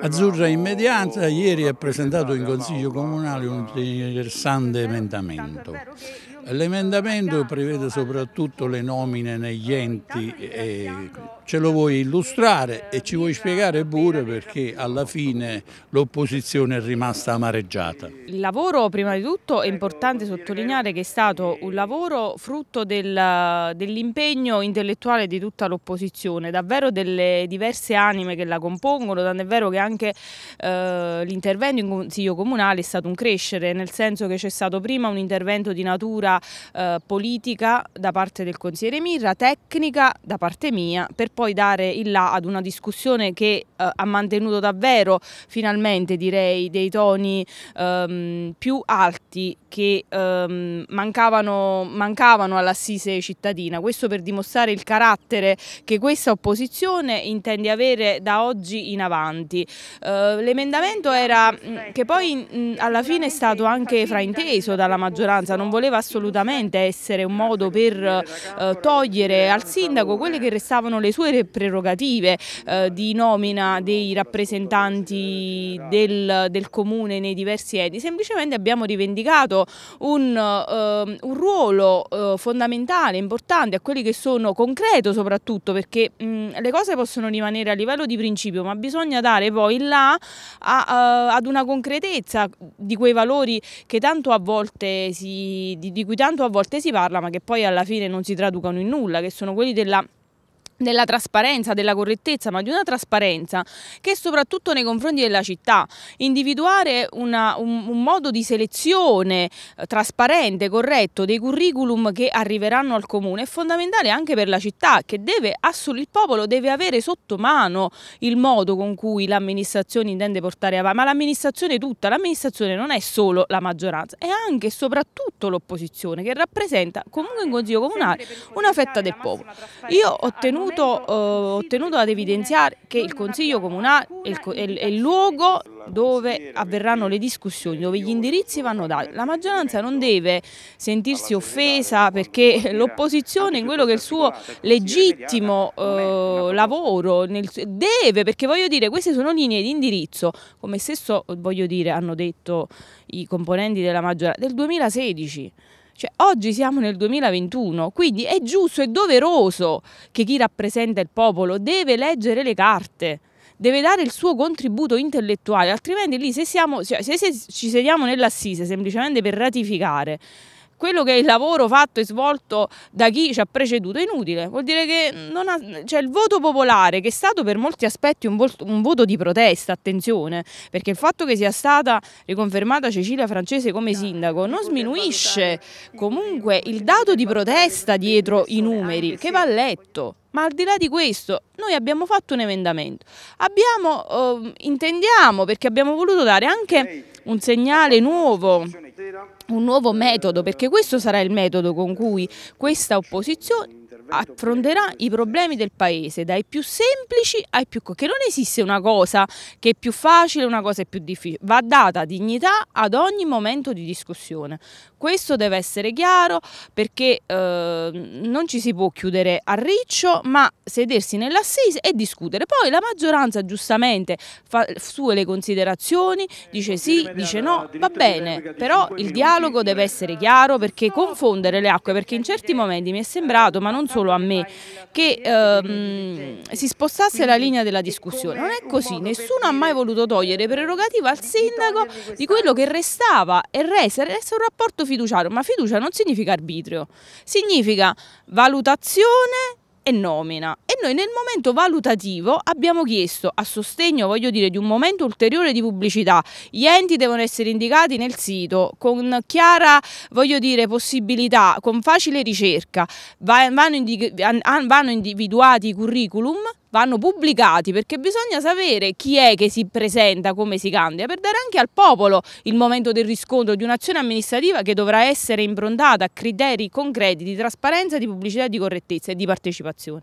Azzurra Immediata ieri ha presentato in Consiglio Comunale un interessante emendamento L'emendamento prevede soprattutto le nomine negli enti e ce lo vuoi illustrare e ci vuoi spiegare pure perché alla fine l'opposizione è rimasta amareggiata. Il lavoro prima di tutto è importante sottolineare che è stato un lavoro frutto del, dell'impegno intellettuale di tutta l'opposizione, davvero delle diverse anime che la compongono, tant'è vero che anche eh, l'intervento in consiglio comunale è stato un crescere, nel senso che c'è stato prima un intervento di natura eh, politica da parte del consigliere Mirra, tecnica da parte mia, per poi dare il là ad una discussione che eh, ha mantenuto davvero finalmente direi dei toni ehm, più alti che ehm, mancavano, mancavano all'assise cittadina. Questo per dimostrare il carattere che questa opposizione intende avere da oggi in avanti. Eh, L'emendamento era che poi mh, alla fine è stato anche frainteso dalla maggioranza, non voleva assolutamente assolutamente essere un modo per eh, togliere al sindaco quelle che restavano le sue prerogative eh, di nomina dei rappresentanti del, del, comune nei diversi edi. Semplicemente abbiamo rivendicato un, eh, un ruolo eh, fondamentale, importante, a quelli che sono concreto soprattutto, perché mh, le cose possono rimanere a livello di principio, ma bisogna dare poi là a, a, eh, ad una concretezza di quei valori che tanto a volte si, di, di cui tanto a volte si parla ma che poi alla fine non si traducono in nulla, che sono quelli della della trasparenza, della correttezza, ma di una trasparenza che soprattutto nei confronti della città, individuare una, un, un, modo di selezione eh, trasparente, corretto dei curriculum che arriveranno al comune è fondamentale anche per la città che deve, il popolo deve avere sotto mano il modo con cui l'amministrazione intende portare avanti, ma l'amministrazione tutta, l'amministrazione non è solo la maggioranza, è anche e soprattutto l'opposizione che rappresenta comunque in Consiglio Comunale una fetta del popolo. Io ho tenuto saputo, eh, ottenuto ad evidenziare che il Consiglio Comunale è il, è, è il luogo dove avverranno le discussioni, dove gli indirizzi vanno dati. La maggioranza non deve sentirsi offesa perché l'opposizione in quello che è il suo legittimo eh, lavoro nel, deve, perché voglio dire queste sono linee di indirizzo, come stesso voglio dire hanno detto i componenti della maggioranza, del 2016. Cioè, oggi siamo nel 2021, quindi è giusto e doveroso che chi rappresenta il popolo deve leggere le carte deve dare il suo contributo intellettuale, altrimenti lì se, siamo, cioè, se, se ci sediamo nell'assise semplicemente per ratificare quello che è il lavoro fatto e svolto da chi ci ha preceduto è inutile. Vuol dire che mm. ha, cioè il voto popolare, che è stato per molti aspetti un, vo un, voto di protesta, attenzione, perché il fatto che sia stata riconfermata Cecilia Francese come sindaco non sminuisce comunque il dato di protesta dietro i numeri, che va letto. Ma al di là di questo, noi abbiamo fatto un emendamento. Abbiamo, eh, intendiamo, perché abbiamo voluto dare anche un segnale nuovo un nuovo metodo, perché questo sarà il metodo con cui questa opposizione affronterà i problemi del paese, dai più semplici ai più... che non esiste una cosa che è più facile, una cosa è più difficile, va data dignità ad ogni momento di discussione. Questo deve essere chiaro perché eh, non ci si può chiudere a riccio, ma sedersi nell'assise e discutere. Poi la maggioranza giustamente fa sue le considerazioni, eh, dice sì, dice no, va bene, però il dialogo deve eh. essere chiaro perché confondere le acque, perché in certi momenti mi è sembrato, ma non solo, solo a me, che ehm, si spostasse la linea della discussione. Non è così, nessuno ha mai voluto togliere prerogativa al sindaco di quello che restava e resta, resta un rapporto fiduciario, ma fiducia non significa arbitrio, significa valutazione e nomina. E noi nel momento valutativo abbiamo chiesto a sostegno, voglio dire, di un momento ulteriore di pubblicità, gli enti devono essere indicati nel sito con chiara, voglio dire, possibilità, con facile ricerca, vanno, individuati i curriculum vanno pubblicati perché bisogna sapere chi è che si presenta, come si candida, per dare anche al popolo il momento del riscontro di un'azione amministrativa che dovrà essere improntata a criteri concreti di trasparenza, di pubblicità, di correttezza e di partecipazione.